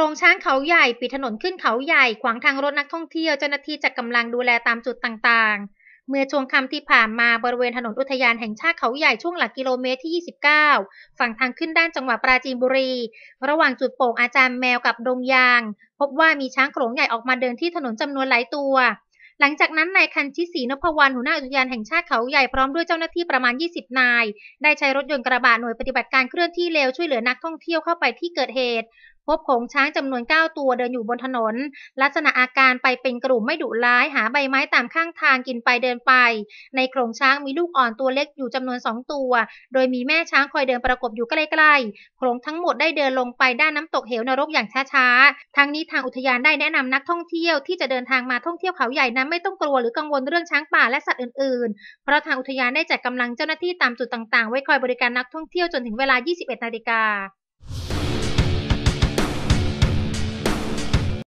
รงช้างเขาใหญ่ ปิดถนนขึ้นเขาใหญ่ขวางทางรถนักท่องเที่ยวเจ้าหน้าที่จัดกกำลังดูแลตามจุดต่างๆ เมื่อช่วงค่ำที่ผ่านมา บริเวณถนนอุทยานแห่งชาติเขาใหญ่ ช่วงหลักกิโลเมตรที่ 29 ฝั่งทางขึ้นด้านจังหวัดปราจีนบุรีระหว่างจุดโป่งอาจารย์แมวกับดงยาง พบว่ามีช้างโขลงใหญ่ออกมาเดินที่ถนนจำนวนหลายตัว หลังจากนั้นนายคันชิศรีนพวรรณหัวหน้าอุทยานแห่งชาติเขาใหญ่พร้อมด้วยเจ้าหน้าที่ประมาณ 20 นาย ได้ใช้รถยนต์กระบะหน่วยปฏิบัติการเคลื่อนที่เร็วช่วยเหลือนักท่องเที่ยวเข้าไปที่เกิดเหตุพบโขงช้างจำนวน 9 ตัวเดินอยู่บนถนน ลักษณะอาการไปเป็นกลุ่มไม่ดุร้ายหาใบไม้ตามข้างทางกินไปเดินไป ในโขงช้างมีลูกอ่อนตัวเล็กอยู่จำนวน 2 ตัว โดยมีแม่ช้างคอยเดินประกบอยู่ใกล้ๆโขงทั้งหมดได้เดินลงไปด้านน้ำตกเหวนรกอย่างช้าๆทั้งนี้ทางอุทยานได้แนะนำนักท่องเที่ยวที่จะเดินทางมาท่องเที่ยวเขาใหญ่นั้นไม่ต้องกลัวหรือกังวลเรื่องช้างป่าและสัตว์อื่นๆเพราะทางอุทยานได้จัดกกำลังเจ้าหน้าที่ตามจุดต่างๆไว้คอยบริการนักท่องเที่ยวจนถึงเวลา 21นาฬิกา